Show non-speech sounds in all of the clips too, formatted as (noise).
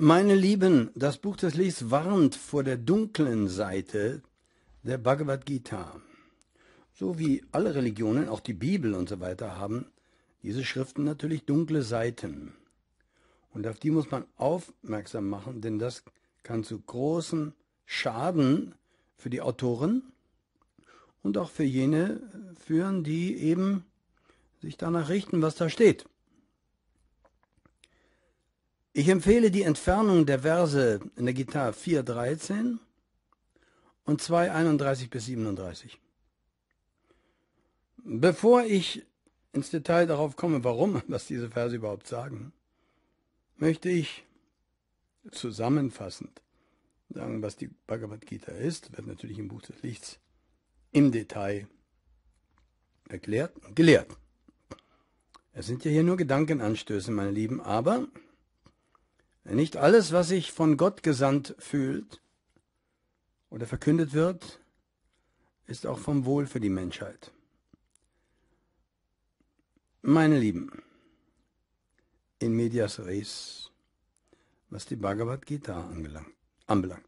Meine Lieben, das Buch des Lichts warnt vor der dunklen Seite der Bhagavad Gita. So wie alle Religionen, auch die Bibel und so weiter, haben diese Schriften natürlich dunkle Seiten. Und auf die muss man aufmerksam machen, denn das kann zu großem Schaden für die Autoren und auch für jene führen, die eben sich danach richten, was da steht. Ich empfehle die Entfernung der Verse in der Gitarre 4.13 und 2.31 bis 37. Bevor ich ins Detail darauf komme, warum, (laughs) was diese Verse überhaupt sagen, möchte ich zusammenfassend sagen, was die Bhagavad Gita ist, wird natürlich im Buch des Lichts im Detail erklärt und gelehrt. Es sind ja hier nur Gedankenanstöße, meine Lieben, aber nicht alles, was sich von Gott gesandt fühlt oder verkündet wird, ist auch vom Wohl für die Menschheit. Meine Lieben, in medias res, was die Bhagavad Gita anbelangt.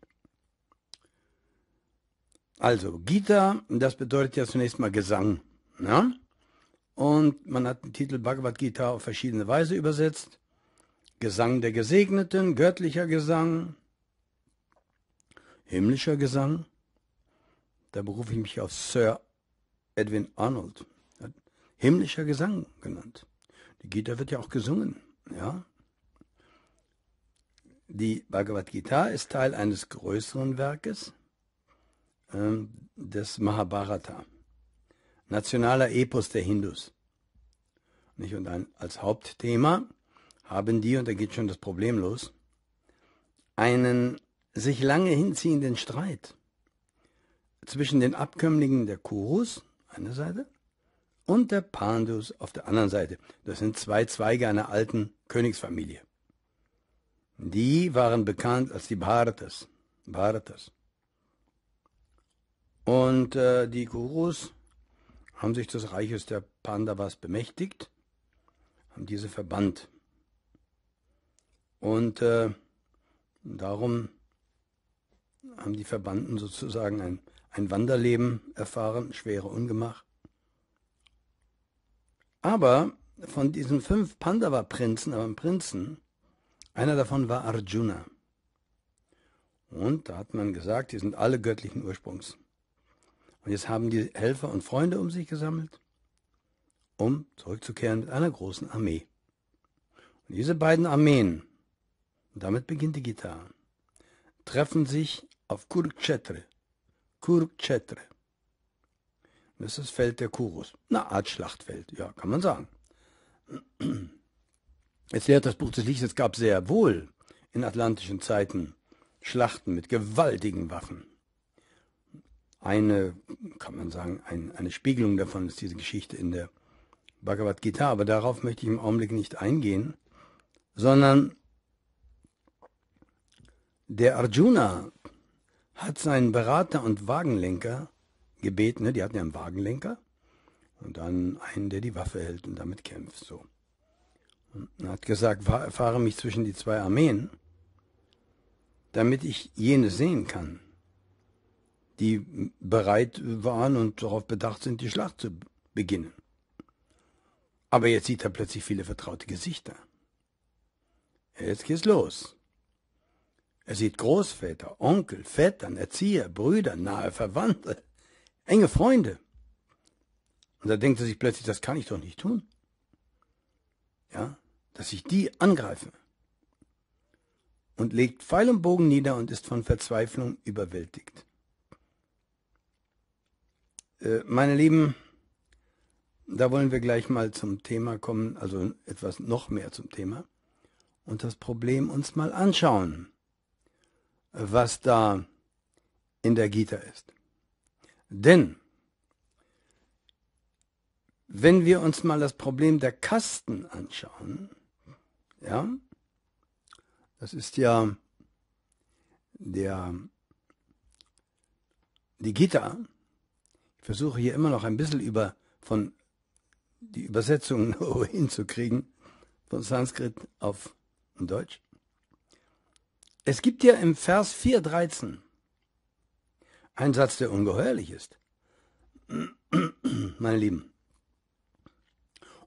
Also, Gita, das bedeutet ja zunächst mal Gesang. Ja? Ne? Und man hat den Titel Bhagavad Gita auf verschiedene Weise übersetzt. Gesang der Gesegneten, göttlicher Gesang, himmlischer Gesang. Da berufe ich mich auf Sir Edwin Arnold. Hat himmlischer Gesang genannt. Die Gita wird ja auch gesungen. Ja? Die Bhagavad Gita ist Teil eines größeren Werkes äh, des Mahabharata, nationaler Epos der Hindus. Nicht? Und ein, als Hauptthema haben die, und da geht schon das Problem los, einen sich lange hinziehenden Streit zwischen den Abkömmlingen der Kurus, einer Seite, und der Pandus auf der anderen Seite. Das sind zwei Zweige einer alten Königsfamilie. Die waren bekannt als die Bharatas. Bharatas. Und äh, die Kurus haben sich des Reiches der Pandavas bemächtigt, haben diese verbannt. Und äh, darum haben die Verbanden sozusagen ein, ein Wanderleben erfahren, schwere Ungemach. Aber von diesen fünf Pandava-Prinzen, aber Prinzen, einer davon war Arjuna. Und da hat man gesagt, die sind alle göttlichen Ursprungs. Und jetzt haben die Helfer und Freunde um sich gesammelt, um zurückzukehren mit einer großen Armee. Und diese beiden Armeen damit beginnt die Gitarre, treffen sich auf Kurkcetre. Kurkcetre. Das ist das Feld der Kurus. Eine Art Schlachtfeld, ja, kann man sagen. Jetzt (clears throat) lehrt das Buch des Lichts, es gab sehr wohl in atlantischen Zeiten Schlachten mit gewaltigen Waffen. Eine, kann man sagen, ein, eine Spiegelung davon ist diese Geschichte in der Bhagavad Gita, aber darauf möchte ich im Augenblick nicht eingehen, sondern der Arjuna hat seinen Berater und Wagenlenker gebeten, ne? die hatten ja einen Wagenlenker und dann einen, der die Waffe hält und damit kämpft. So. Und er hat gesagt, fahre mich zwischen die zwei Armeen, damit ich jene sehen kann, die bereit waren und darauf bedacht sind, die Schlacht zu beginnen. Aber jetzt sieht er plötzlich viele vertraute Gesichter. Jetzt geht's los. Er sieht Großväter, Onkel, Vettern, Erzieher, Brüder, nahe Verwandte, enge Freunde. Und da denkt er sich plötzlich, das kann ich doch nicht tun. Ja, dass ich die angreife. Und legt Pfeil und Bogen nieder und ist von Verzweiflung überwältigt. Äh, meine Lieben, da wollen wir gleich mal zum Thema kommen, also etwas noch mehr zum Thema, und das Problem uns mal anschauen was da in der Gita ist. Denn wenn wir uns mal das Problem der Kasten anschauen, ja, das ist ja der die Gita. Ich versuche hier immer noch ein bisschen über von die Übersetzungen (laughs) hinzukriegen von Sanskrit auf Deutsch. Es gibt ja im Vers 4.13 einen Satz, der ungeheuerlich ist. (clears throat) Meine Lieben.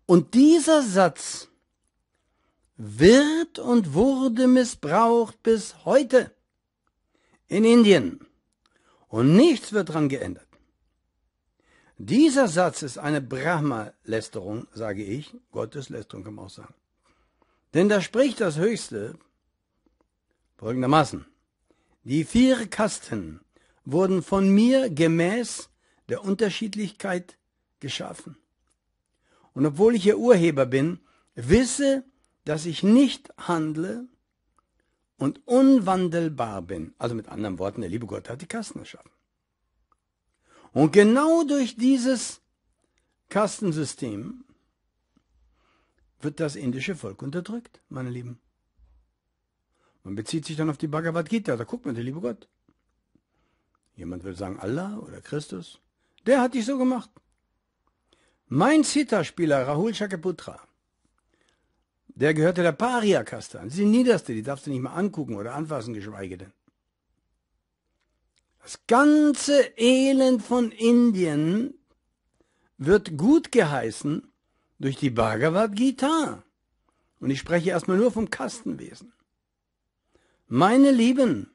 Und dieser Satz wird und wurde missbraucht bis heute in Indien. Und nichts wird daran geändert. Dieser Satz ist eine Brahma-Lästerung, sage ich. Gotteslästerung kann man auch sagen. Denn da spricht das Höchste folgendermaßen. Die vier Kasten wurden von mir gemäß der Unterschiedlichkeit geschaffen. Und obwohl ich ihr Urheber bin, wisse, dass ich nicht handle und unwandelbar bin. Also mit anderen Worten, der liebe Gott hat die Kasten geschaffen. Und genau durch dieses Kastensystem wird das indische Volk unterdrückt, meine Lieben. Man bezieht sich dann auf die Bhagavad Gita, da guckt man, der liebe Gott. Jemand will sagen Allah oder Christus. Der hat dich so gemacht. Mein Sita-Spieler Rahul Shakaputra, der gehörte der Paria-Kaste an. Sie sind niederste, die darfst du nicht mal angucken oder anfassen, geschweige denn. Das ganze Elend von Indien wird gut geheißen durch die Bhagavad Gita. Und ich spreche erstmal nur vom Kastenwesen. Meine Lieben,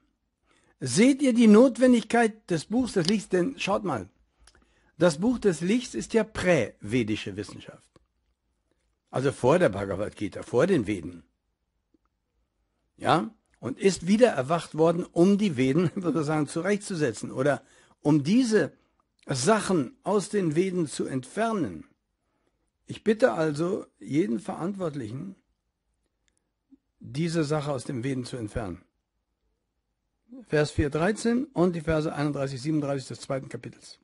seht ihr die Notwendigkeit des Buchs des Lichts? Denn schaut mal, das Buch des Lichts ist ja prävedische Wissenschaft. Also vor der Bhagavad Gita, vor den Veden. Ja? Und ist wieder erwacht worden, um die Veden sozusagen (laughs) zurechtzusetzen oder um diese Sachen aus den Veden zu entfernen. Ich bitte also jeden Verantwortlichen, diese Sache aus dem Weden zu entfernen. Vers 4, 13 und die Verse 31, 37 des zweiten Kapitels.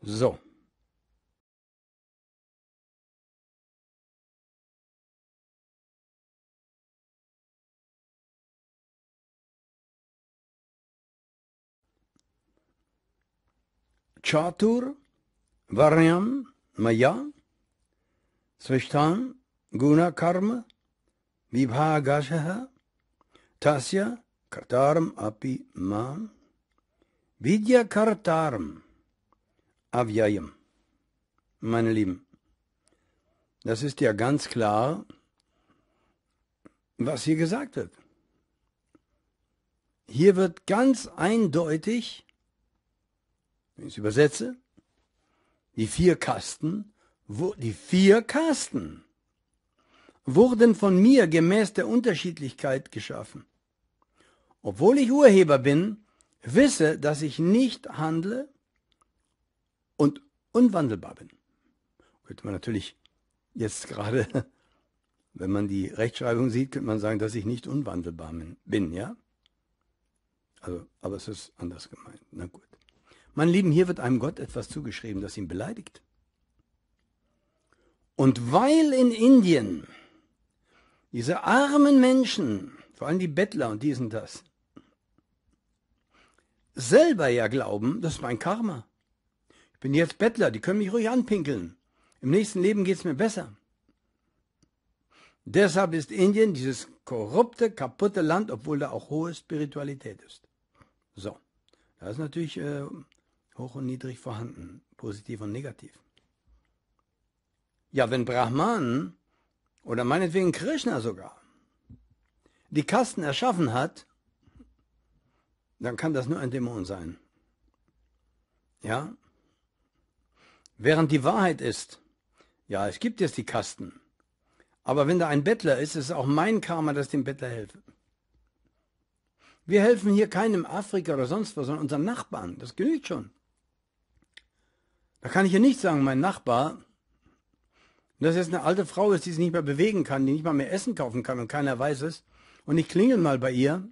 So. Chatur, Varyam, Maya, Svishtan, Guna Karma, विभागशः kartaram api mam vidya kartaram avyayam. meine Lieben. Das ist ja ganz klar, was hier gesagt wird. Hier wird ganz eindeutig, wenn ich es übersetze, die vier Kasten, wo, die vier Kasten wurden von mir gemäß der Unterschiedlichkeit geschaffen. Obwohl ich Urheber bin, wisse, dass ich nicht handle und unwandelbar bin. Könnte man natürlich jetzt gerade, (laughs) wenn man die Rechtschreibung sieht, könnte man sagen, dass ich nicht unwandelbar bin, ja? Also, aber es ist anders gemeint. Na gut. Mein Lieben, hier wird einem Gott etwas zugeschrieben, das ihn beleidigt. Und weil in Indien diese armen Menschen, vor allem die Bettler und diesen das, selber ja glauben, das ist mein Karma. Ich bin jetzt Bettler, die können mich ruhig anpinkeln. Im nächsten Leben geht es mir besser. Deshalb ist Indien dieses korrupte, kaputte Land, obwohl da auch hohe Spiritualität ist. So, da ist natürlich äh, hoch und niedrig vorhanden, positiv und negativ. Ja, wenn Brahmanen oder meinetwegen Krishna sogar, die Kasten erschaffen hat, dann kann das nur ein Dämon sein. Ja? Während die Wahrheit ist, ja, es gibt jetzt die Kasten. Aber wenn da ein Bettler ist, ist es auch mein Karma, dass dem Bettler helfe. Wir helfen hier keinem Afrika oder sonst was, sondern unseren Nachbarn. Das genügt schon. Da kann ich ja nicht sagen, mein Nachbar, und dass jetzt eine alte Frau ist, die sich nicht mehr bewegen kann, die nicht mal mehr Essen kaufen kann und keiner weiß es. Und ich klingel mal bei ihr.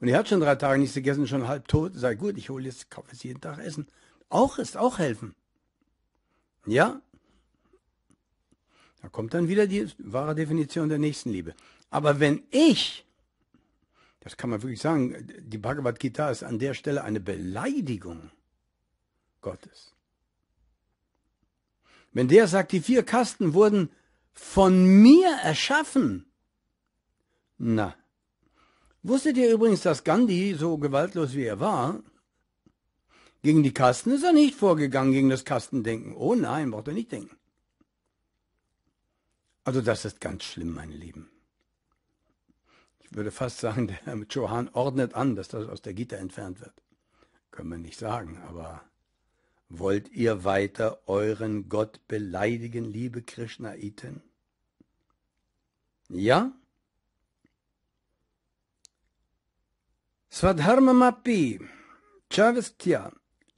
Und die hat schon drei Tage nichts gegessen, schon halb tot. Sei gut, ich hole jetzt, kaufe jetzt jeden Tag Essen. Auch ist auch helfen. Ja? Da kommt dann wieder die wahre Definition der Nächstenliebe. Aber wenn ich, das kann man wirklich sagen, die Bhagavad Gita ist an der Stelle eine Beleidigung Gottes. Wenn der sagt, die vier Kasten wurden von mir erschaffen. Na. Wusstet ihr übrigens, dass Gandhi, so gewaltlos wie er war, gegen die Kasten ist er nicht vorgegangen, gegen das Kastendenken. Oh nein, braucht er nicht denken. Also das ist ganz schlimm, meine Lieben. Ich würde fast sagen, der Herr Johann ordnet an, dass das aus der Gitter entfernt wird. Können wir nicht sagen, aber Wollt ihr weiter euren Gott beleidigen, liebe Krishnaiten? Ja? Svadharmamapi Mappi,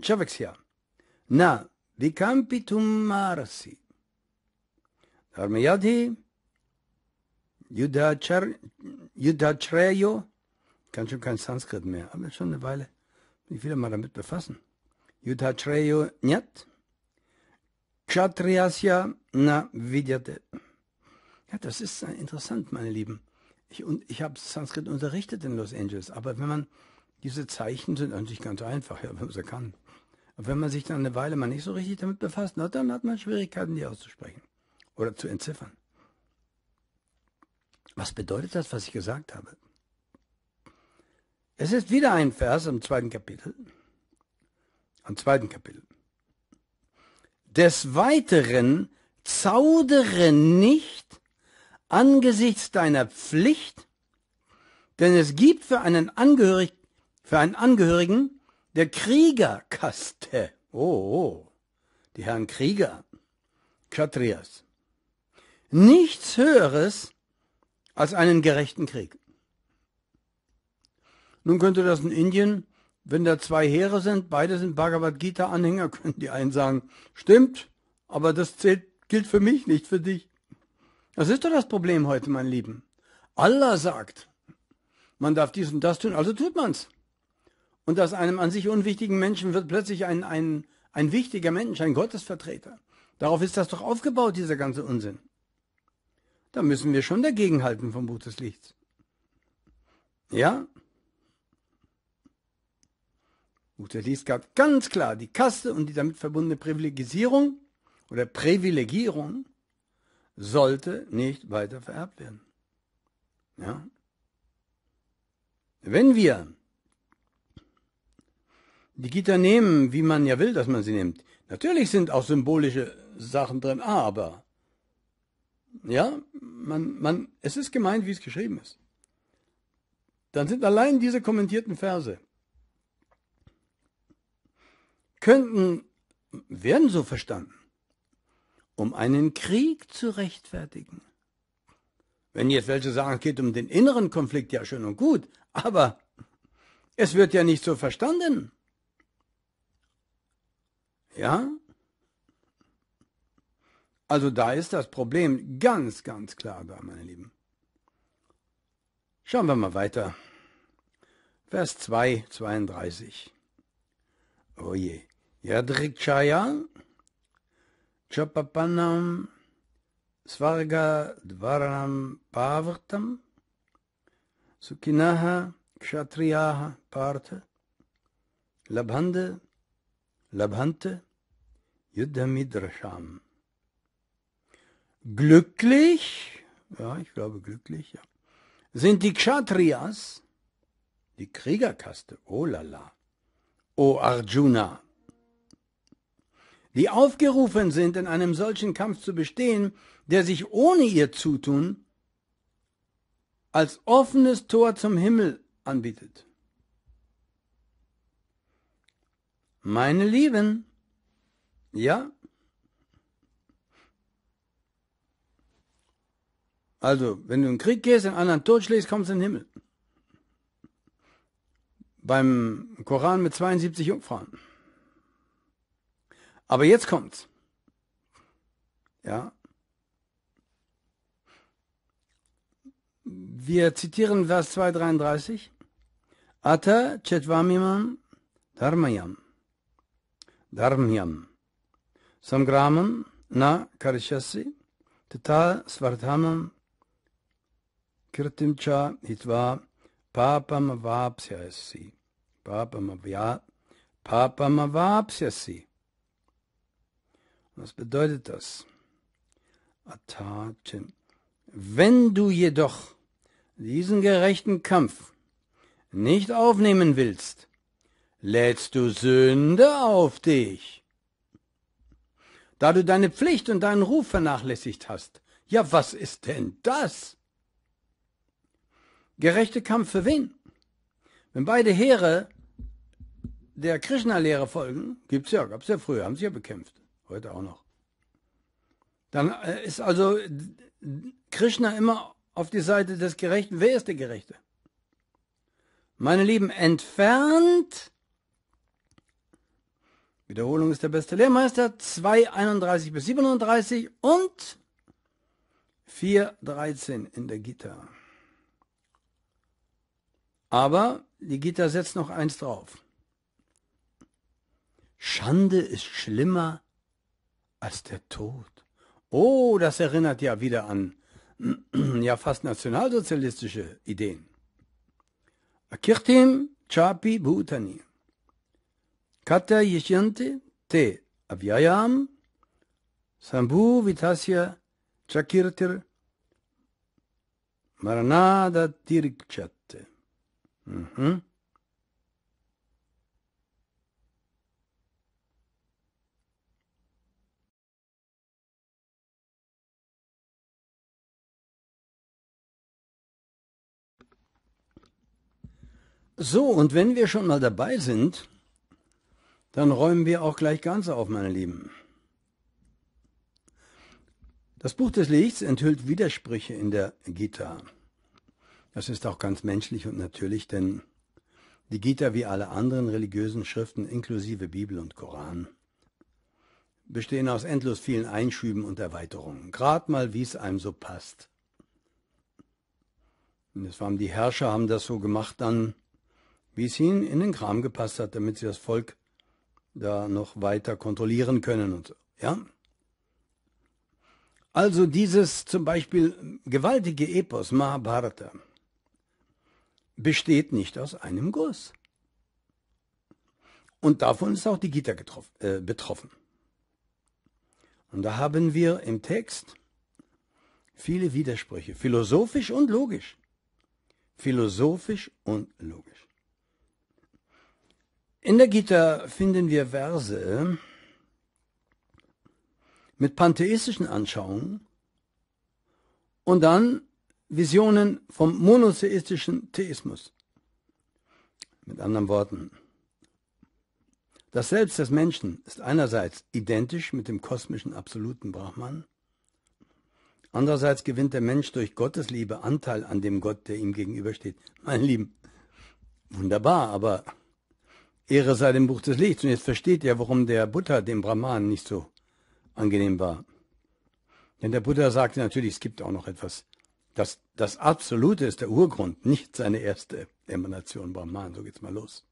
Chavaksya Na Vikampitum Marasi Dharmayadhi Yudhachar, Yudhachreyo Kann schon kein Sanskrit mehr, aber schon eine Weile. Wie viele mal damit befassen? Yudhachreyo Nyat, Kshatriyasya Na Vidyate. Ja, das ist äh, interessant, meine Lieben. Ich, und ich habe Sanskrit unterrichtet in Los Angeles, aber wenn man, diese Zeichen sind an sich ganz einfach, ja, wenn man sie kann. Aber wenn man sich dann eine Weile mal nicht so richtig damit befasst, na, dann hat man Schwierigkeiten, die auszusprechen oder zu entziffern. Was bedeutet das, was ich gesagt habe? Es ist wieder ein Vers im zweiten Kapitel am zweiten Kapitel. Des Weiteren zaudere nicht angesichts deiner Pflicht, denn es gibt für einen, Angehörig, für einen Angehörigen der Kriegerkaste, oh, oh, die Herren Krieger, Kshatriyas, nichts Höheres als einen gerechten Krieg. Nun könnte das in Indien wenn da zwei Heere sind, beide sind Bhagavad Gita-Anhänger, (laughs) können die einen sagen, stimmt, aber das zählt, gilt für mich, nicht für dich. Das ist doch das Problem heute, mein Lieben. Allah sagt, man darf dies und das tun, also tut man's. Und aus einem an sich unwichtigen Menschen wird plötzlich ein, ein, ein wichtiger Mensch, ein Gottesvertreter. Darauf ist das doch aufgebaut, dieser ganze Unsinn. Da müssen wir schon dagegenhalten vom Buch des Lichts. Ja, Luther gab ganz klar die Kasse und die damit verbundene Privilegisierung oder Privilegierung sollte nicht weiter vererbt werden. Ja? Wenn wir die Gitter nehmen, wie man ja will, dass man sie nimmt, natürlich sind auch symbolische Sachen drin, aber ja, man, man, es ist gemeint, wie es geschrieben ist. Dann sind allein diese kommentierten Verse könnten, werden so verstanden, um einen Krieg zu rechtfertigen. Wenn jetzt welche sagen, es geht um den inneren Konflikt, ja schön und gut, aber es wird ja nicht so verstanden. Ja? Also da ist das Problem ganz, ganz klar da, meine Lieben. Schauen wir mal weiter. Vers 2, 32. Oh je. Yadrikchaya Chapapanam Svarga Dvaram Pavartam Sukinaha Kshatriyaha Partha Labhande Labhante Yudhamidrasham Glücklich, ja, ich glaube glücklich, ja, sind die Kshatriyas, die Kriegerkaste, oh lala, o oh Arjuna, die aufgerufen sind, in einem solchen Kampf zu bestehen, der sich ohne ihr Zutun als offenes Tor zum Himmel anbietet. Meine Lieben, ja, also wenn du in den Krieg gehst, den anderen totschlägst, kommst du in den Himmel. Beim Koran mit 72 Jungfrauen. Aber jetzt kommt's. Ja. Wir zitieren Vers 233. Ata chetvamimam dharmayam. Dharmyam. Samgramam na karishasi. Tata svartamam kirtimcha hitva papam vapsyasi. Papam vapsyasi. Was bedeutet das? Atatim. Wenn du jedoch diesen gerechten Kampf nicht aufnehmen willst, lädst du Sünde auf dich. Da du deine Pflicht und deinen Ruf vernachlässigt hast, ja was ist denn das? Gerechte Kampf für wen? Wenn beide Heere der Krishna-Lehre folgen, gibt es ja, gab es ja früher, haben sie ja bekämpft. Heute auch noch. Dann äh, ist also Krishna immer auf die Seite des Gerechten. Wer ist der Gerechte? Meine Lieben, entfernt, Wiederholung ist der beste Lehrmeister, 2,31 bis 37 und 4,13 in der Gita. Aber die Gita setzt noch eins drauf. Schande ist schlimmer als der Tod. Oh, das erinnert ja wieder an (clears throat) ja fast nationalsozialistische Ideen. Akirtim chapi bhutani. Kata yishyanti te avyayam sambhu vitasya chakirtir maranada Tirikchate. Mhm. So, und wenn wir schon mal dabei sind, dann räumen wir auch gleich ganz auf, meine Lieben. Das Buch des Lichts enthüllt Widersprüche in der Gita. Das ist auch ganz menschlich und natürlich, denn die Gita wie alle anderen religiösen Schriften inklusive Bibel und Koran bestehen aus endlos vielen Einschüben und Erweiterungen, Gerade mal wie es einem so passt. Und das waren die Herrscher haben das so gemacht dann wie es ihnen in den Kram gepasst hat, damit sie das Volk da noch weiter kontrollieren können und so. Ja? Also dieses zum Beispiel gewaltige Epos Mahabharata besteht nicht aus einem Guss. Und davon ist auch die Gita getroffen, äh, betroffen. Und da haben wir im Text viele Widersprüche, philosophisch und logisch. Philosophisch und logisch. In der Gita finden wir Verse mit pantheistischen Anschauungen und dann Visionen vom monotheistischen Theismus. Mit anderen Worten, das Selbst des Menschen ist einerseits identisch mit dem kosmischen absoluten Brahman, andererseits gewinnt der Mensch durch Gottes Liebe Anteil an dem Gott, der ihm gegenübersteht. Mein Lieben, wunderbar, aber Ehre sei dem Buch des Lichts. Und jetzt versteht ihr, warum der Buddha dem Brahman nicht so angenehm war. Denn der Buddha sagte natürlich, es gibt auch noch etwas. Das, das Absolute ist der Urgrund, nicht seine erste Emanation Brahman. So geht's mal los.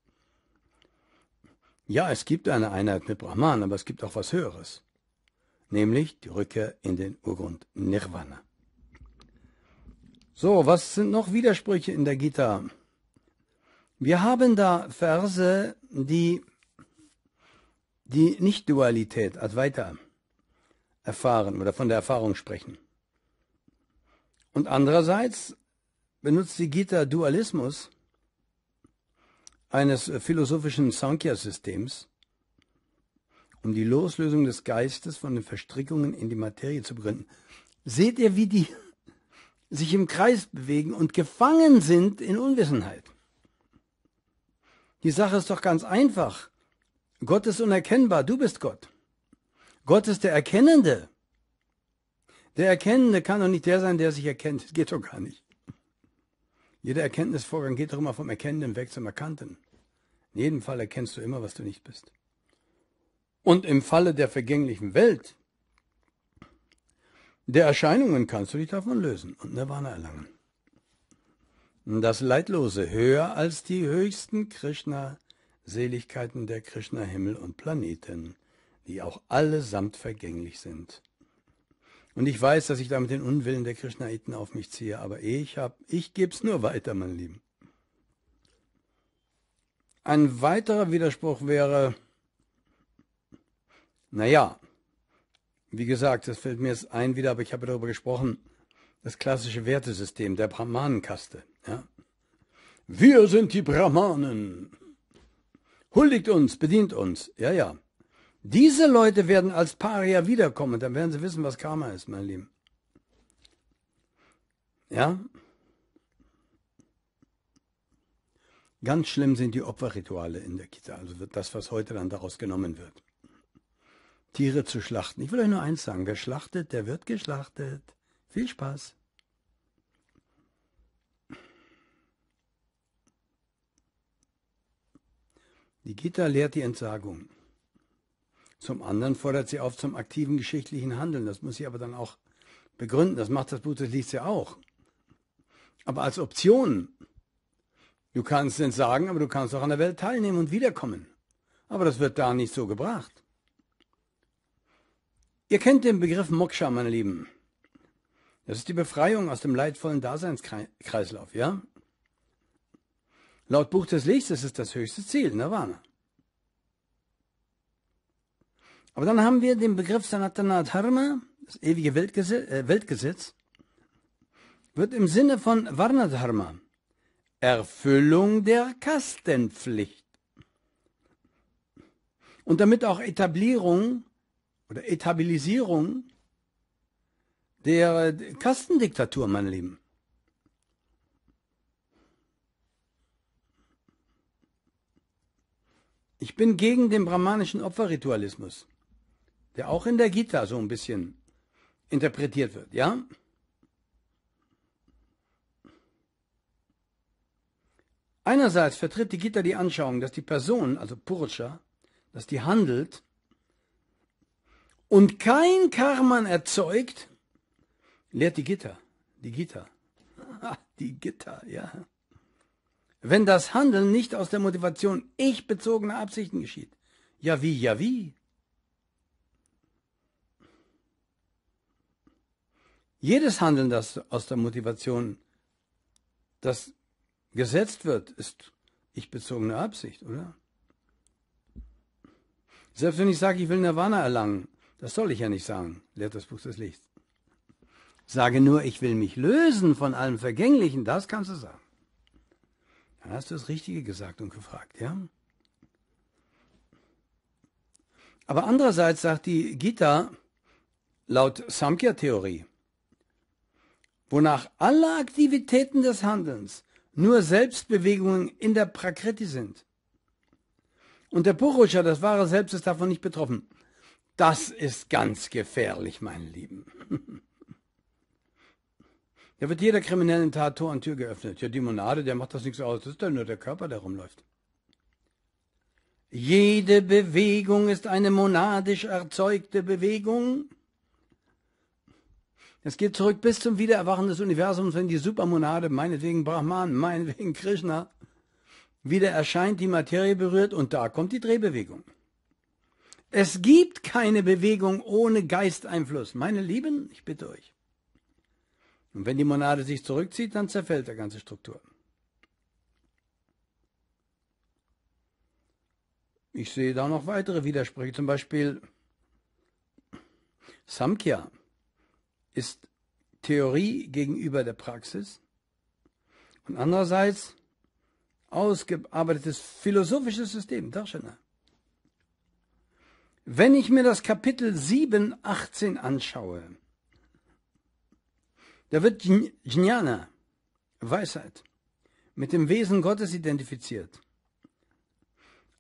Ja, es gibt eine Einheit mit Brahman, aber es gibt auch was Höheres. Nämlich die Rückkehr in den Urgrund Nirvana. So, was sind noch Widersprüche in der Gita? Wir haben da Verse, die die Nicht-Dualität als weiter erfahren oder von der Erfahrung sprechen. Und andererseits benutzt die Gita Dualismus eines philosophischen Sankhya-Systems, um die Loslösung des Geistes von den Verstrickungen in die Materie zu begründen. Seht ihr, wie die sich im Kreis bewegen und gefangen sind in Unwissenheit. Die Sache ist doch ganz einfach. Gott ist unerkennbar, du bist Gott. Gott ist der Erkennende. Der Erkennende kann doch nicht der sein, der sich erkennt. Das geht doch gar nicht. Jeder Erkenntnisvorgang geht doch immer vom Erkennenden weg zum Erkannten. In jedem Fall erkennst du immer, was du nicht bist. Und im Falle der vergänglichen Welt, der Erscheinungen kannst du dich davon lösen und Nirvana erlangen das Leidlose höher als die höchsten Krishna-Seligkeiten der Krishna-Himmel und Planeten, die auch allesamt vergänglich sind. Und ich weiß, dass ich damit den Unwillen der Krishnaiten auf mich ziehe, aber ich hab, ich geb's nur weiter, mein Lieben. Ein weiterer Widerspruch wäre, naja, wie gesagt, das fällt mir jetzt ein wieder, aber ich habe darüber gesprochen, das klassische Wertesystem der Brahmanenkaste. Ja? Wir sind die Brahmanen. Huldigt uns, bedient uns. Ja, ja. Diese Leute werden als Paria wiederkommen. Dann werden sie wissen, was Karma ist, mein Lieben. Ja? Ganz schlimm sind die Opferrituale in der Kita, also das, was heute dann daraus genommen wird. Tiere zu schlachten. Ich will euch nur eins sagen, wer schlachtet, der wird geschlachtet. Viel Spaß! Die Gita lehrt die Entsagung. Zum anderen fordert sie auf zum aktiven geschichtlichen Handeln. Das muss sie aber dann auch begründen. Das macht das Buch des Lichts ja auch. Aber als Option. Du kannst es sagen, aber du kannst auch an der Welt teilnehmen und wiederkommen. Aber das wird da nicht so gebracht. Ihr kennt den Begriff Moksha, meine Lieben. Das ist die Befreiung aus dem leidvollen Daseinskreislauf, ja? Laut Buch des Lichts ist es das höchste Ziel, Nirvana. Aber dann haben wir den Begriff Sanatana Dharma, das ewige Weltgesetz, äh, Weltgesetz wird im Sinne von Varna Dharma, Erfüllung der Kastenpflicht. Und damit auch Etablierung oder Etabilisierung der äh, Kastendiktatur, mein Lieben. Ich bin gegen den brahmanischen Opferritualismus, der auch in der Gita so ein bisschen interpretiert wird, ja? Einerseits vertritt die Gita die Anschauung, dass die Person, also Purusha, dass die handelt und kein Karman erzeugt, Lehrt die Gitter, die Gitter, (laughs) die Gitter, ja. Wenn das Handeln nicht aus der Motivation ich-bezogener Absichten geschieht, ja wie, ja wie. Jedes Handeln, das aus der Motivation, das gesetzt wird, ist ich-bezogene Absicht, oder? Selbst wenn ich sage, ich will Nirvana erlangen, das soll ich ja nicht sagen, lehrt das Buch des Lichts. Sage nur, ich will mich lösen von allem Vergänglichen, das kannst du sagen. Dann hast du das Richtige gesagt und gefragt, ja? Aber andererseits sagt die Gita laut Samkhya-Theorie, wonach alle Aktivitäten des Handelns nur Selbstbewegungen in der Prakriti sind. Und der Purusha, das wahre Selbst, ist davon nicht betroffen. Das ist ganz gefährlich, meine Lieben. (laughs) Da wird jeder kriminellen Tat Tor und Tür geöffnet. Ja, die Monade, der macht das nichts aus. Das ist dann nur der Körper, der rumläuft. Jede Bewegung ist eine monadisch erzeugte Bewegung. Es geht zurück bis zum Wiedererwachen des Universums, wenn die Supermonade, meinetwegen Brahman, meinetwegen Krishna, wieder erscheint, die Materie berührt und da kommt die Drehbewegung. Es gibt keine Bewegung ohne Geisteinfluss. Meine Lieben, ich bitte euch. Und wenn die Monade sich zurückzieht, dann zerfällt der ganze Struktur. Ich sehe da noch weitere Widersprüche, zum Beispiel Samkhya ist Theorie gegenüber der Praxis und andererseits ausgearbeitetes philosophisches System, Darshana. Wenn ich mir das Kapitel 7, 18 anschaue, da wird Jnana, Weisheit, mit dem Wesen Gottes identifiziert.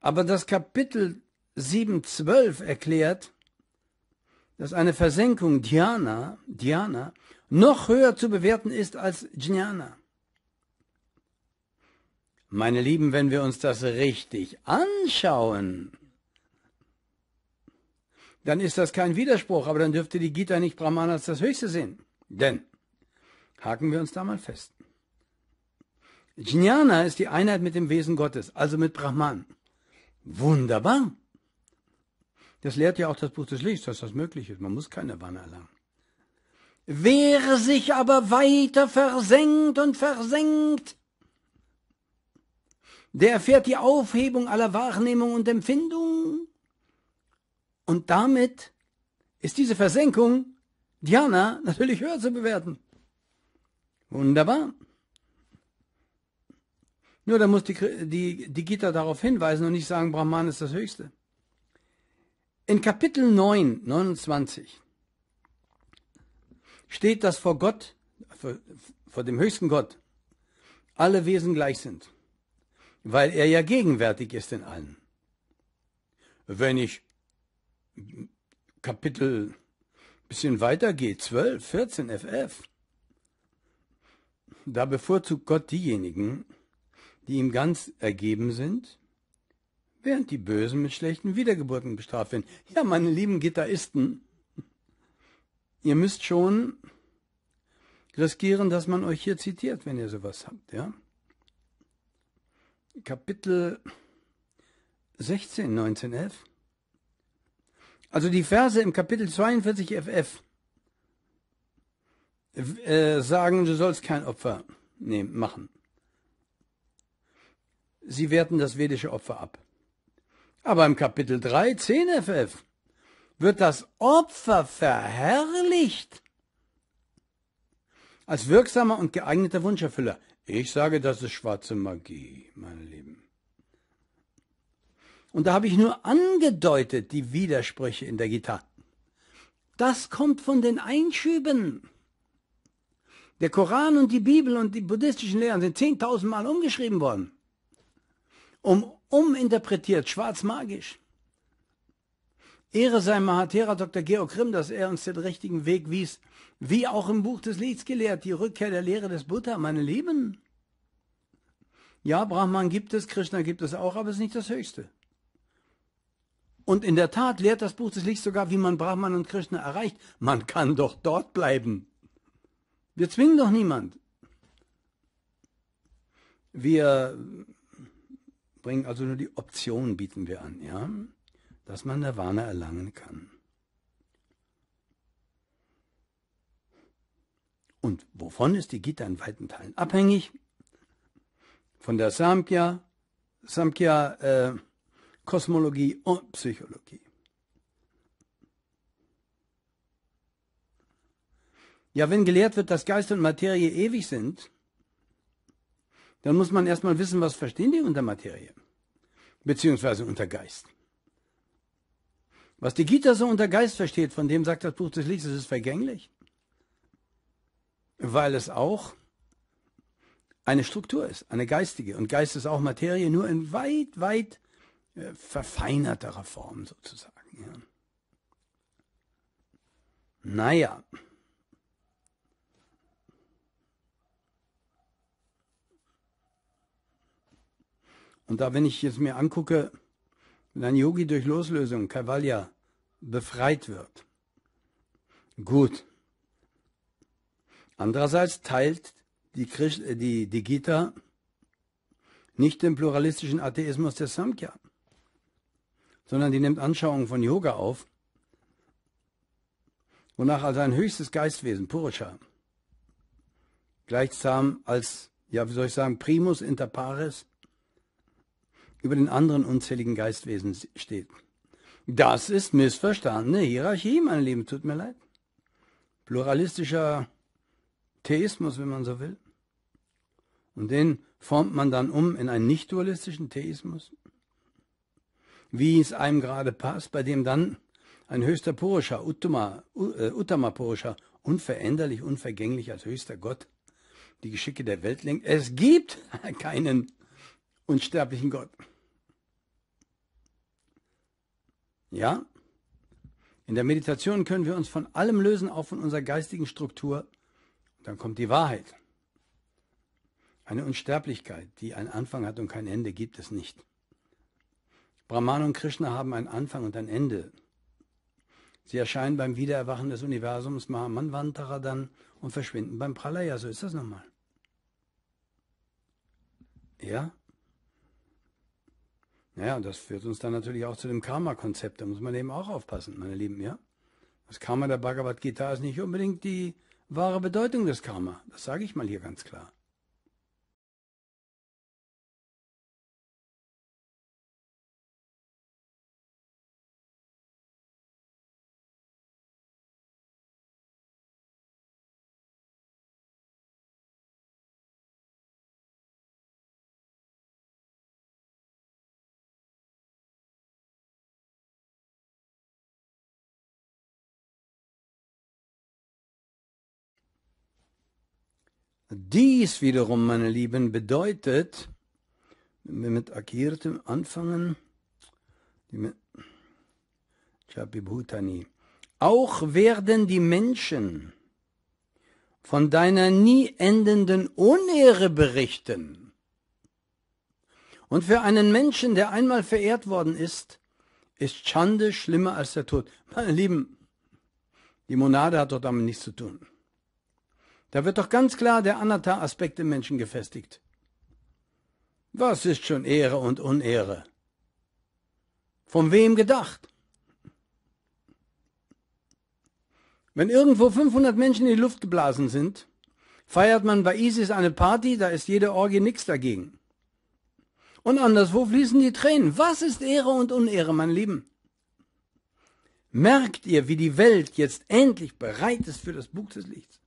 Aber das Kapitel 7.12 erklärt, dass eine Versenkung Dhyana, Dhyana noch höher zu bewerten ist als Jnana. Meine Lieben, wenn wir uns das richtig anschauen, dann ist das kein Widerspruch, aber dann dürfte die Gita nicht als das Höchste sehen. Denn Haken wir uns da mal fest. Jnana ist die Einheit mit dem Wesen Gottes, also mit Brahman. Wunderbar. Das lehrt ja auch das Buch des Lichts, dass das möglich ist. Man muss keine Wanne erlangen. Wer sich aber weiter versenkt und versenkt, der erfährt die Aufhebung aller Wahrnehmung und Empfindung. Und damit ist diese Versenkung Diana natürlich höher zu bewerten. Wunderbar. Nur da muss die, die, die Gita darauf hinweisen und nicht sagen, Brahman ist das Höchste. In Kapitel 9, 29 steht, dass vor Gott, vor, vor dem höchsten Gott, alle Wesen gleich sind, weil er ja gegenwärtig ist in allen. Wenn ich Kapitel ein bisschen weiter gehe, 12, 14 FF, da bevorzugt Gott diejenigen, die ihm ganz ergeben sind, während die Bösen mit schlechten Wiedergeburten bestraft werden. Ja, meine lieben Gitarristen, ihr müsst schon riskieren, dass man euch hier zitiert, wenn ihr sowas habt, ja? Kapitel 16, 19, 11. Also die Verse im Kapitel 42 FF äh, sagen, du sollst kein Opfer nehmen, machen. Sie werten das vedische Opfer ab. Aber im Kapitel 3, 10 FF, wird das Opfer verherrlicht als wirksamer und geeigneter Wunscherfüller. Ich sage, das ist schwarze Magie, meine Lieben. Und da habe ich nur angedeutet die Widersprüche in der Gitarre. Das kommt von den Einschüben. Der Koran und die Bibel und die buddhistischen Lehren sind 10.000 Mal umgeschrieben worden. Um, uminterpretiert, schwarz-magisch. Ehre sei Mahatera Dr. Georg Grimm, dass er uns den richtigen Weg wies, wie auch im Buch des Lichts gelehrt, die Rückkehr der Lehre des Buddha, meine Lieben. Ja, Brahman gibt es, Krishna gibt es auch, aber es ist nicht das Höchste. Und in der Tat lehrt das Buch des Lichts sogar, wie man Brahman und Krishna erreicht. Man kann doch dort bleiben. Wir zwingen doch niemand. Wir bringen also nur die Option bieten wir an, ja, dass man Nirvana erlangen kann. Und wovon ist die Gita in weiten Teilen abhängig? Von der Samkhya, Samkhya äh, Kosmologie und Psychologie. Ja, wenn gelehrt wird, dass Geist und Materie ewig sind, dann muss man erstmal wissen, was verstehen die unter Materie, beziehungsweise unter Geist. Was die Gita so unter Geist versteht, von dem sagt das Buch des Lichts, es ist vergänglich, weil es auch eine Struktur ist, eine geistige. Und Geist ist auch Materie, nur in weit, weit äh, verfeinerterer Form sozusagen. Ja. Naja. Und da, wenn ich jetzt mir angucke, wenn ein Yogi durch Loslösung, Kaivalya, befreit wird, gut. Andererseits teilt die, äh, die, die Gita nicht den pluralistischen Atheismus der Samkhya, sondern die nimmt Anschauungen von Yoga auf, wonach also ein höchstes Geistwesen, Purusha, gleichsam als, ja, wie soll ich sagen, Primus inter pares über den anderen unzähligen Geistwesen steht. Das ist missverstandene Hierarchie, meine Lieben, tut mir leid. Pluralistischer Theismus, wenn man so will. Und den formt man dann um in einen nicht-dualistischen Theismus, wie es einem gerade passt, bei dem dann ein höchster Purusha, Uttama, äh, Uttama Purusha, unveränderlich, unvergänglich als höchster Gott, die Geschicke der Welt lenkt. Es gibt keinen unsterblichen Gott. Ja? In der Meditation können wir uns von allem lösen, auch von unserer geistigen Struktur. dann kommt die Wahrheit. Eine Unsterblichkeit, die einen Anfang hat und kein Ende, gibt es nicht. Brahman und Krishna haben einen Anfang und ein Ende. Sie erscheinen beim Wiedererwachen des Universums Mahamanvantara dann und verschwinden beim Pralaya. So ist das nochmal. Ja? Naja, und das führt uns dann natürlich auch zu dem Karma-Konzept. Da muss man eben auch aufpassen, meine Lieben, ja? Das Karma der Bhagavad Gita ist nicht unbedingt die wahre Bedeutung des Karma. Das sage ich mal hier ganz klar. Dies wiederum, meine Lieben, bedeutet, wenn wir mit Akirtem anfangen, Chapibhutani, auch werden die Menschen von deiner nie endenden Unehre berichten. Und für einen Menschen, der einmal verehrt worden ist, ist Schande schlimmer als der Tod. Meine Lieben, die Monade hat dort damit nichts zu tun. Da wird doch ganz klar der Anatta-Aspekt im Menschen gefestigt. Was ist schon Ehre und Unehre? Von wem gedacht? Wenn irgendwo 500 Menschen in die Luft geblasen sind, feiert man bei ISIS eine Party, da ist jede Orgie nichts dagegen. Und anderswo fließen die Tränen. Was ist Ehre und Unehre, mein Lieben? Merkt ihr, wie die Welt jetzt endlich bereit ist für das Buch des Lichts?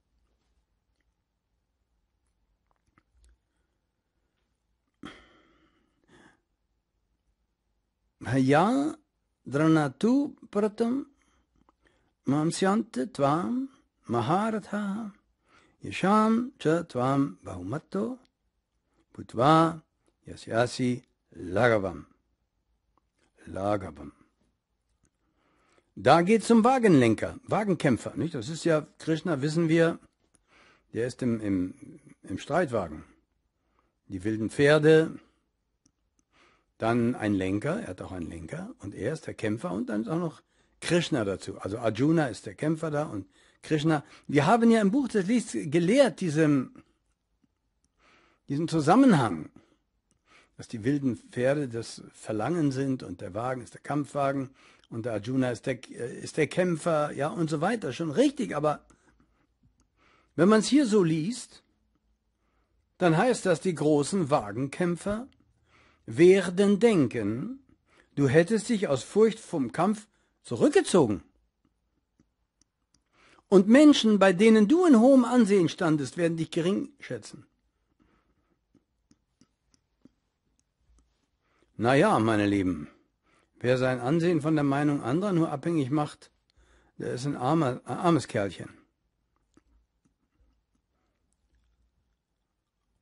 Haya dranatu pratam mamsyante tvam maharatha yasham cha tvam baumato putva yasyasi lagavam. Lagavam. Da geht es um Wagenlenker, Wagenkämpfer, nicht? Das ist ja, Krishna wissen wir, der ist im, im, im Streitwagen. Die wilden Pferde, dann ein Lenker, er hat auch einen Lenker und er ist der Kämpfer und dann ist auch noch Krishna dazu. Also Arjuna ist der Kämpfer da und Krishna. Wir haben ja im Buch des Lichts gelehrt, diesem, diesen Zusammenhang, dass die wilden Pferde das Verlangen sind und der Wagen ist der Kampfwagen und der Arjuna ist der, äh, ist der Kämpfer, ja und so weiter. Schon richtig, aber wenn man es hier so liest, dann heißt das, die großen Wagenkämpfer werden denken, du hättest dich aus Furcht vom Kampf zurückgezogen. Und Menschen, bei denen du in hohem Ansehen standest, werden dich gering schätzen. Naja, meine Lieben, wer sein Ansehen von der Meinung anderer nur abhängig macht, der ist ein, armer, ein äh, armes Kerlchen.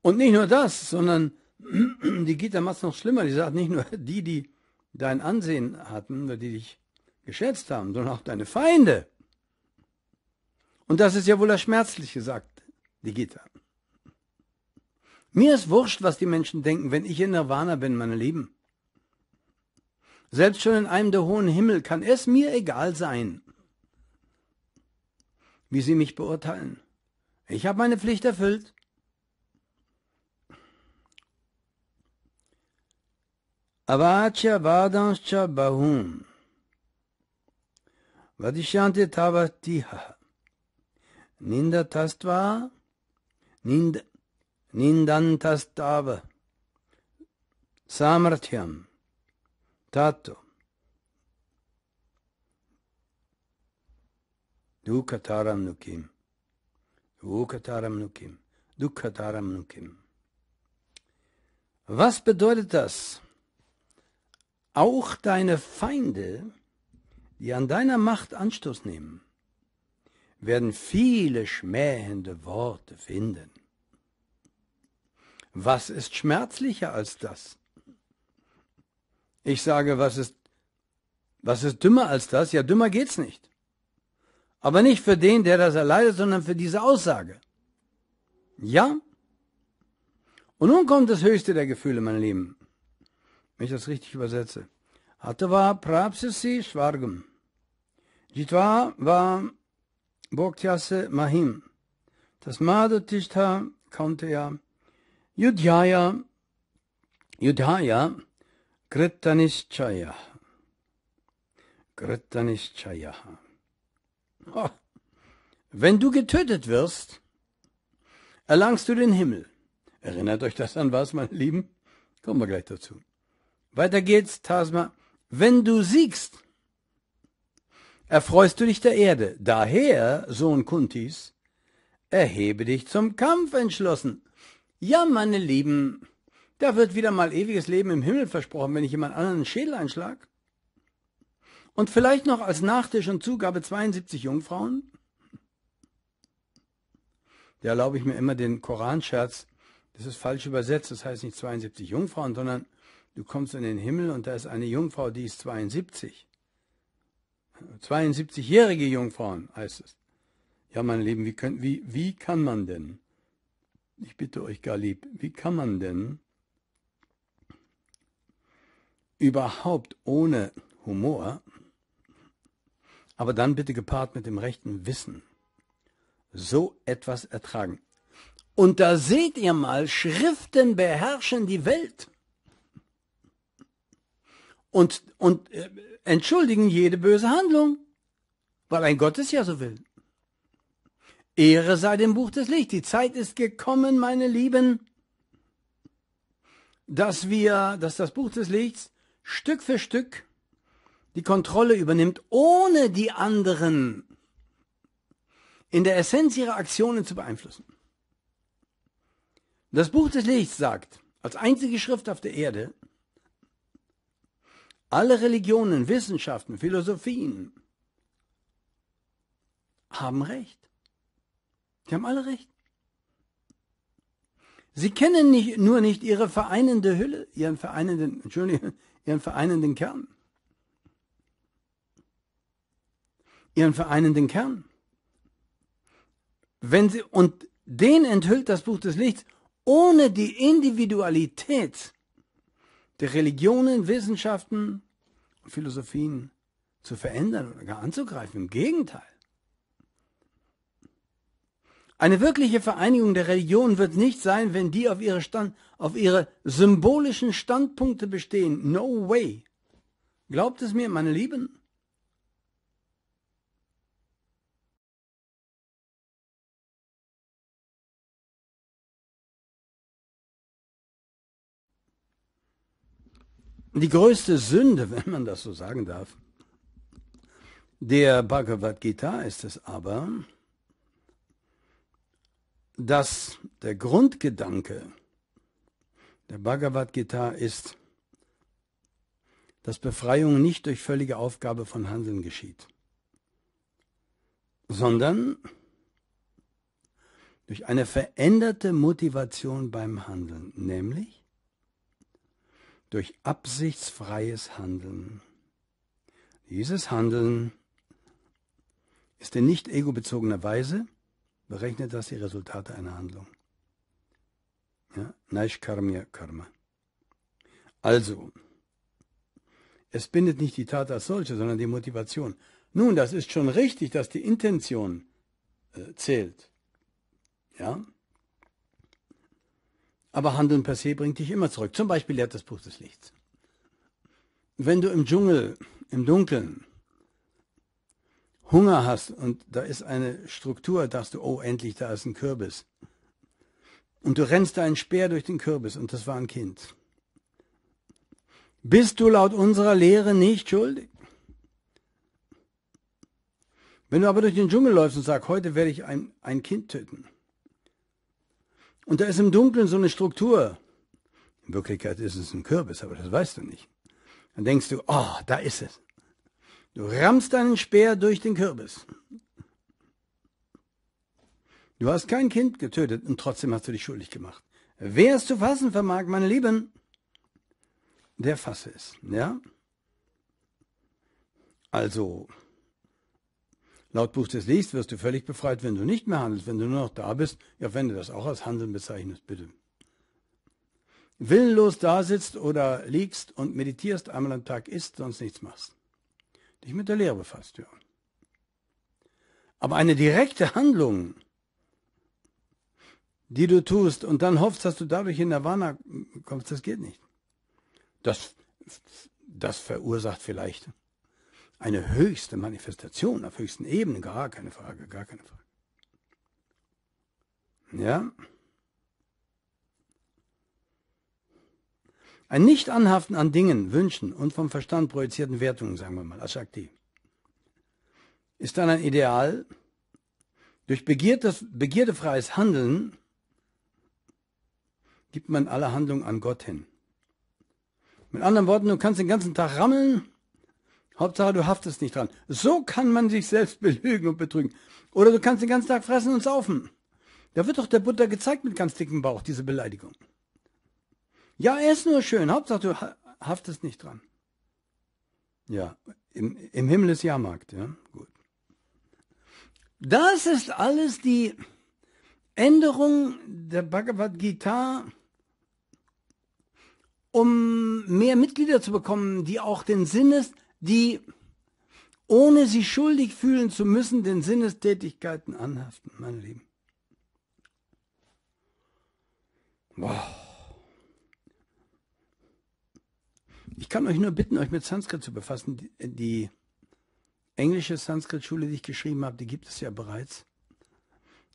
Und nicht nur das, sondern (clears throat) die Gita macht es noch schlimmer. Die sagt nicht nur (laughs) die, die dein Ansehen hatten oder die dich geschätzt haben, sondern auch deine Feinde. Und das ist ja wohl das Schmerzliche, sagt die Gita. Mir ist wurscht, was die Menschen denken, wenn ich in Nirvana bin, meine Lieben. Selbst schon in einem der hohen Himmel kann es mir egal sein, wie sie mich beurteilen. Ich habe meine Pflicht erfüllt. Avacha Vadanscha Bahum Vadishante Tavatiha Ninda Tastva Nind Nindantastava Samarthyam Tato Dukkataram Nukim Dukkataram Nukim Dukkataram Nukim Was bedeutet das? auch deine Feinde, die an deiner Macht Anstoß nehmen, werden viele schmähende Worte finden. Was ist schmerzlicher als das? Ich sage, was ist, was ist dümmer als das? Ja, dümmer geht's nicht. Aber nicht für den, der das erleidet, sondern für diese Aussage. Ja? Und nun kommt das höchste der Gefühle, mein Lieben wenn ich das richtig übersetze. Atava prapsisi schwargem. Jitva va boktyase mahim. Tasmada tishtha kaunteya. Yudhyaya. Yudhaya Kritanishchaya. Kritanishchaya. Oh. Wenn du getötet wirst, erlangst du den Himmel. Erinnert euch das an was, meine Lieben? Kommen wir gleich dazu. Weiter geht's, Tasma. Wenn du siegst, erfreust du dich der Erde. Daher, Sohn Kuntis, erhebe dich zum Kampf entschlossen. Ja, meine Lieben, da wird wieder mal ewiges Leben im Himmel versprochen, wenn ich jemand anderen einen Schädel einschlag. Und vielleicht noch als Nachtisch und Zugabe 72 Jungfrauen. Da erlaube ich mir immer den Koranscherz. Das ist falsch übersetzt. Das heißt nicht 72 Jungfrauen, sondern du kommst in den Himmel und da ist eine Jungfrau, die ist 72. 72-jährige Jungfrauen heißt es. Ja, mein Lieben, wie, könnt, wie, wie kann man denn, ich bitte euch gar lieb, wie kann man denn überhaupt ohne Humor, aber dann bitte gepaart mit dem rechten Wissen, so etwas ertragen? Und da seht ihr mal, Schriften beherrschen die Welt und, und äh, entschuldigen jede böse Handlung, weil ein Gott es ja so will. Ehre sei dem Buch des Lichts. Die Zeit ist gekommen, meine Lieben, dass wir, dass das Buch des Lichts Stück für Stück die Kontrolle übernimmt, ohne die anderen in der Essenz ihrer Aktionen zu beeinflussen. Das Buch des Lichts sagt, als einzige Schrift auf der Erde, alle Religionen, Wissenschaften, Philosophien haben recht. Sie haben alle recht. Sie kennen nicht, nur nicht ihre vereinende Hülle, ihren vereinenden, Entschuldigung, ihren vereinenden Kern. Ihren vereinenden Kern. Wenn sie, und den enthüllt das Buch des Lichts, ohne die Individualität der Religionen, Wissenschaften, Philosophien zu verändern oder gar anzugreifen. Im Gegenteil. Eine wirkliche Vereinigung der Religionen wird nicht sein, wenn die auf ihre, Stand, auf ihre symbolischen Standpunkte bestehen. No way. Glaubt es mir, meine Lieben? Die größte Sünde, (laughs) wenn man das so sagen darf, der Bhagavad Gita ist es aber, dass der Grundgedanke der Bhagavad Gita ist, dass Befreiung nicht durch völlige Aufgabe von Handeln geschieht, sondern durch eine veränderte Motivation beim Handeln, nämlich durch absichtsfreies Handeln. Dieses Handeln ist in nicht egobezogener Weise, berechnet das die Resultate einer Handlung. Ja? Naishkarmya Karma. Also, es bindet nicht die Tat als solche, sondern die Motivation. Nun, das ist schon richtig, dass die Intention äh, zählt. Ja? Aber Handeln per se bringt dich immer zurück. Zum Beispiel lehrt das Buch des Lichts. Wenn du im Dschungel, im Dunkeln, Hunger hast und da ist eine Struktur, dass du, oh, endlich, da ist ein Kürbis. Und du rennst deinen Speer durch den Kürbis und das war ein Kind. Bist du laut unserer Lehre nicht schuldig? Wenn du aber durch den Dschungel läufst und sagst, heute werde ich ein, ein Kind töten, und da ist im Dunkeln so eine Struktur. In Wirklichkeit ist es ein Kürbis, aber das weißt du nicht. Dann denkst du, oh, da ist es. Du rammst deinen Speer durch den Kürbis. Du hast kein Kind getötet und trotzdem hast du dich schuldig gemacht. Wer es zu fassen vermag, meine Lieben, der fasse es, ja? Also, Laut Buch des Lichts wirst du völlig befreit, wenn du nicht mehr handelst, wenn du nur noch da bist. Ja, wenn du das auch als Handeln bezeichnest, bitte. Willenlos da sitzt oder liegst und meditierst, einmal am Tag isst, sonst nichts machst. Dich mit der Lehre befasst, ja. Aber eine direkte Handlung, die du tust und dann hoffst, dass du dadurch in Nirvana kommst, das geht nicht. Das, das verursacht vielleicht eine höchste Manifestation auf höchsten Ebenen, gar keine Frage, gar keine Frage. Ja? Ein Nicht-Anhaften an Dingen, Wünschen und vom Verstand projizierten Wertungen, sagen wir mal, Ashakti, ist dann ein Ideal, durch begierdefreies Handeln gibt man alle Handlungen an Gott hin. Mit anderen Worten, du kannst den ganzen Tag rammeln, Hauptsache, du haftest nicht dran. So kann man sich selbst belügen und betrügen. Oder du kannst den ganzen Tag fressen und saufen. Da wird doch der Butter gezeigt mit ganz dickem Bauch, diese Beleidigung. Ja, er ist nur schön. Hauptsache, du haftest nicht dran. Ja, im, im Himmel ist Jahrmarkt, ja, gut. Das ist alles die Änderung der Bhagavad Gita, um mehr Mitglieder zu bekommen, die auch den Sinnes, die, ohne sich schuldig fühlen zu müssen, den Sinnestätigkeiten anhaften, mein Lieben. Boah. Ich kann euch nur bitten, euch mit Sanskrit zu befassen. Die, die englische Sanskrit-Schule, die ich geschrieben habe, die gibt es ja bereits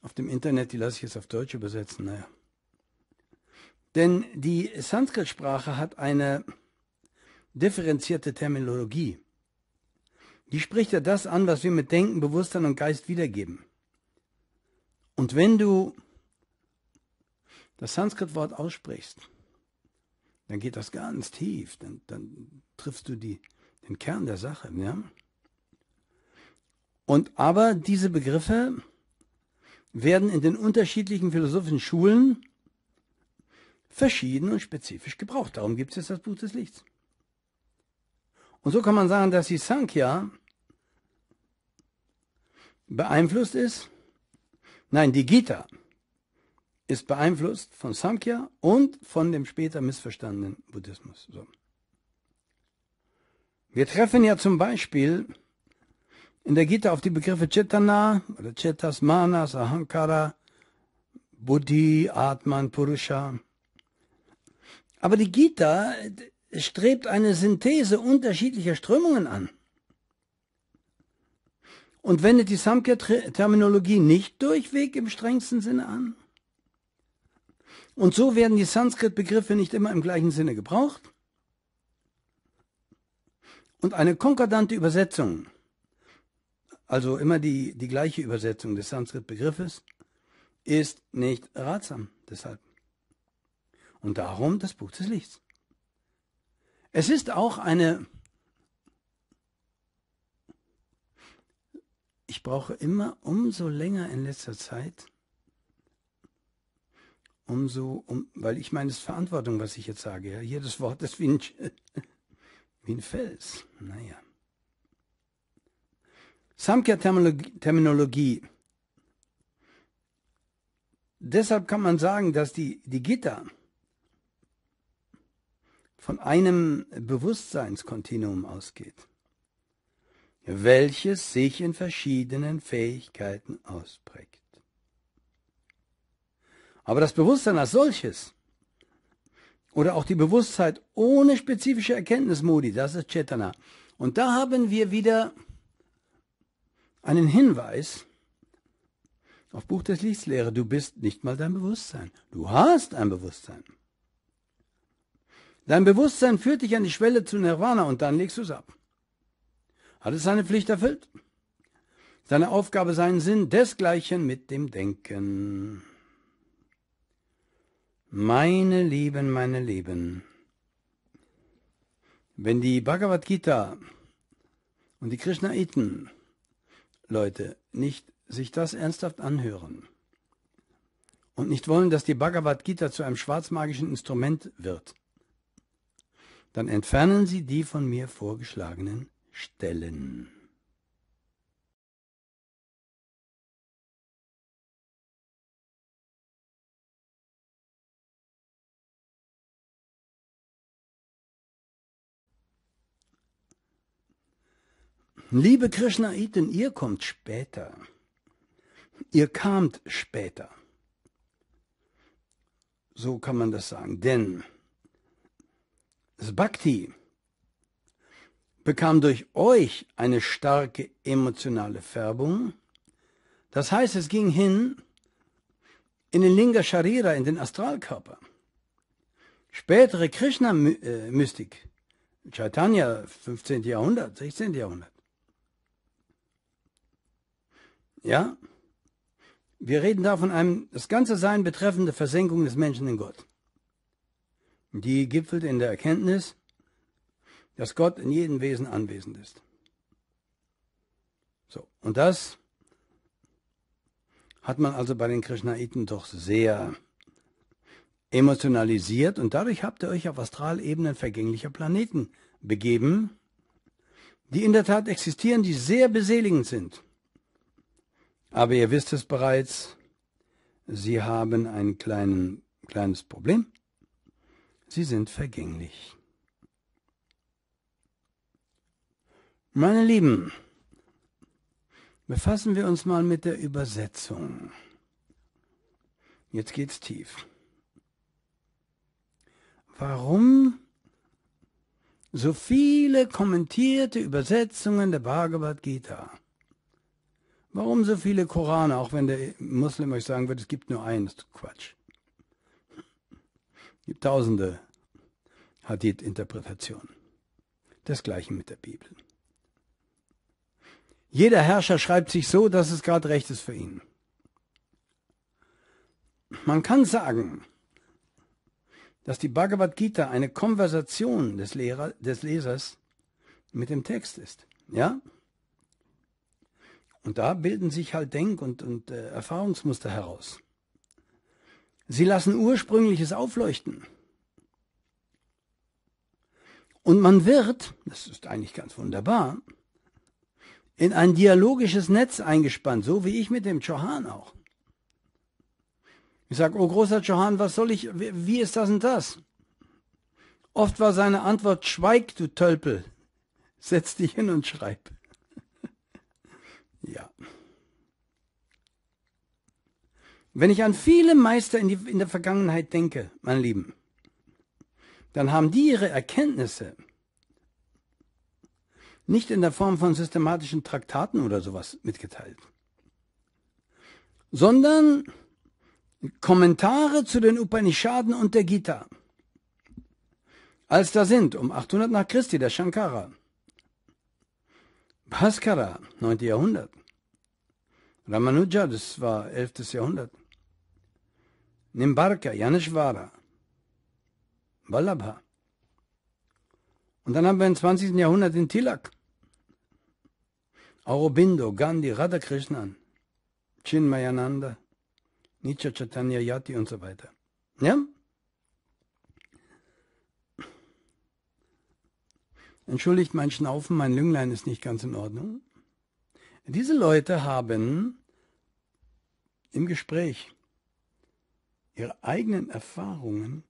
auf dem Internet. Die lasse ich jetzt auf Deutsch übersetzen. Naja. Denn die Sanskrit-Sprache hat eine differenzierte Terminologie. Die spricht ja das an, was wir mit Denken, Bewusstsein und Geist wiedergeben. Und wenn du das Sanskrit-Wort aussprichst, dann geht das ganz tief, dann, dann triffst du die, den Kern der Sache. Ja? Und aber diese Begriffe werden in den unterschiedlichen philosophischen Schulen verschieden und spezifisch gebraucht. Darum gibt es jetzt das Buch des Lichts. Und so kann man sagen, dass die Sankhya beeinflusst ist, nein, die Gita ist beeinflusst von Samkhya und von dem später missverstandenen Buddhismus. So. Wir treffen ja zum Beispiel in der Gita auf die Begriffe Chetana oder Chetas, Manas, Ahankara, Buddhi, Atman, Purusha. Aber die Gita strebt eine Synthese unterschiedlicher Strömungen an und wendet die Samkhya-Terminologie nicht durchweg im strengsten Sinne an. Und so werden die Sanskrit-Begriffe nicht immer im gleichen Sinne gebraucht. Und eine konkordante Übersetzung, also immer die, die gleiche Übersetzung des Sanskrit-Begriffes, ist nicht ratsam deshalb. Und darum das Buch des Lichts. Es ist auch eine, ich brauche immer umso länger in letzter Zeit, umso, um, weil ich meine, es ist Verantwortung, was ich jetzt sage. Ja? Jedes Wort ist wie ein, (laughs) wie ein Fels. Naja. Samkhya-Terminologie. Deshalb kann man sagen, dass die, die Gita von einem Bewusstseinskontinuum ausgeht, welches sich in verschiedenen Fähigkeiten ausprägt. Aber das Bewusstsein als solches oder auch die Bewusstheit ohne spezifische Erkenntnismodi, das ist Chetana. Und da haben wir wieder einen Hinweis auf Buch des Lichtslehre. Du bist nicht mal dein Bewusstsein. Du hast ein Bewusstsein. Dein Bewusstsein führt dich an die Schwelle zu Nirvana und dann legst du es ab. Hat es seine Pflicht erfüllt? Seine Aufgabe, seinen Sinn desgleichen mit dem Denken. Meine Lieben, meine Lieben, wenn die Bhagavad Gita und die Krishnaiten Leute nicht sich das ernsthaft anhören und nicht wollen, dass die Bhagavad Gita zu einem schwarzmagischen Instrument wird, dann entfernen Sie die von mir vorgeschlagenen Stellen. Liebe Krishnaiten, ihr kommt später. Ihr kamt später. So kann man das sagen. Denn Bhakti bekam durch euch eine starke emotionale Färbung. Das heißt, es ging hin in den Linga Sharira, in den Astralkörper. Spätere Krishna-Mystik, äh, Chaitanya, 15. Jahrhundert, 16. Jahrhundert. Ja, wir reden da von einem das ganze Sein betreffende Versenkung des Menschen in Gott die gipfelt in der Erkenntnis, dass Gott in jedem Wesen anwesend ist. So, und das hat man also bei den Krishnaiten doch sehr emotionalisiert und dadurch habt ihr euch auf Astralebenen vergänglicher Planeten begeben, die in der Tat existieren, die sehr beseligend sind. Aber ihr wisst es bereits, sie haben ein kleinen, kleines Problem sie sind vergänglich. Meine Lieben, befassen wir uns mal mit der Übersetzung. Jetzt geht's tief. Warum so viele kommentierte Übersetzungen der Bhagavad Gita? Warum so viele Korane, auch wenn der Muslim euch sagen wird, es gibt nur eins, Quatsch gibt tausende Hadith-Interpretationen. Das gleiche mit der Bibel. Jeder Herrscher schreibt sich so, dass es gerade recht ist für ihn. Man kann sagen, dass die Bhagavad Gita eine Konversation des, Lehrer, des Lesers mit dem Text ist. Ja? Und da bilden sich halt Denk- und, und äh, Erfahrungsmuster heraus. Sie lassen Ursprüngliches aufleuchten. Und man wird, das ist eigentlich ganz wunderbar, in ein dialogisches Netz eingespannt, so wie ich mit dem Johann auch. Ich sage, oh großer Johann, was soll ich, wie ist das und das? Oft war seine Antwort, schweig, du Tölpel, setz dich hin und schreib. (laughs) ja. Wenn ich an viele Meister in, die, in der Vergangenheit denke, meine Lieben, dann haben die ihre Erkenntnisse nicht in der Form von systematischen Traktaten oder sowas mitgeteilt, sondern Kommentare zu den Upanishaden und der Gita. Als da sind, um 800 nach Christi, der Shankara, Bhaskara, 9. Jahrhundert, Ramanuja, das war 11. Jahrhundert, Nimbarka, Janeshwara, balabha Und dann haben wir im 20. Jahrhundert den Tilak, Aurobindo, Gandhi, Radhakrishnan, Chinmayananda, Nitya Chaitanya, Yati und so weiter. Ja? Entschuldigt mein Schnaufen, mein Lünglein ist nicht ganz in Ordnung. Diese Leute haben im Gespräch ihre eigenen Erfahrungen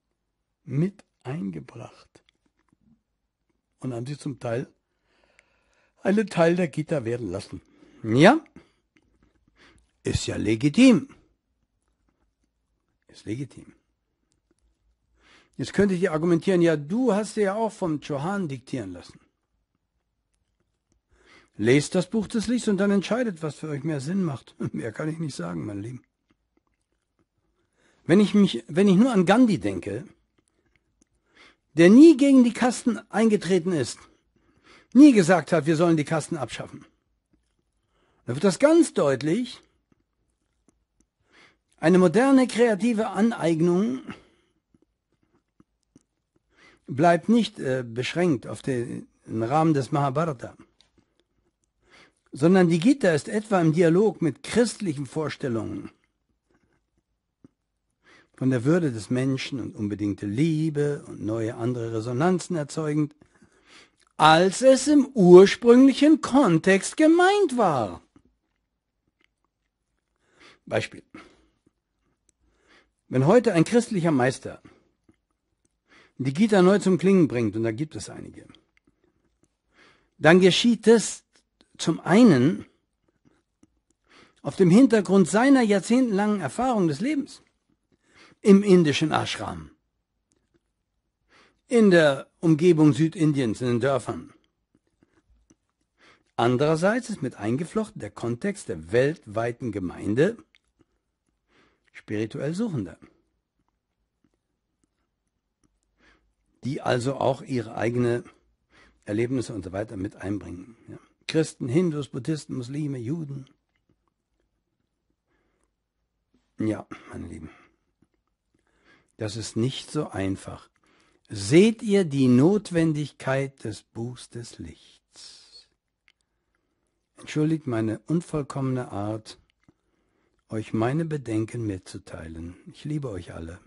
mit eingebracht und haben sie zum Teil einen Teil der Gitter werden lassen. Ja, ist ja legitim. Ist legitim. Jetzt könnte ich argumentieren, ja, du hast dir ja auch vom Johann diktieren lassen. Lest das Buch des Lichts und dann entscheidet, was für euch mehr Sinn macht. (laughs) Mehr kann ich nicht sagen, mein Lieben. Wenn ich mich, wenn ich nur an Gandhi denke, der nie gegen die Kasten eingetreten ist, nie gesagt hat, wir sollen die Kasten abschaffen. dann wird das ganz deutlich, eine moderne kreative Aneignung bleibt nicht äh, beschränkt auf den Rahmen des Mahabharata, sondern die Gita ist etwa im Dialog mit christlichen Vorstellungen von der Würde des Menschen und unbedingte Liebe und neue andere Resonanzen erzeugend, als es im ursprünglichen Kontext gemeint war. Beispiel. Wenn heute ein christlicher Meister die Gita neu zum Klingen bringt, und da gibt es einige, dann geschieht es zum einen auf dem Hintergrund seiner jahrzehntelangen Erfahrung des Lebens im indischen Ashram. In der Umgebung Südindiens, in den Dörfern. Andererseits ist mit eingeflochten der Kontext der weltweiten Gemeinde spirituell Suchender, die also auch ihre eigene Erlebnisse und so weiter mit einbringen. Ja. Christen, Hindus, Buddhisten, Muslime, Juden. Ja, meine Lieben. Das ist nicht so einfach. Seht ihr die Notwendigkeit des Buchs des Lichts? Entschuldigt meine unvollkommene Art, euch meine Bedenken mitzuteilen. Ich liebe euch alle.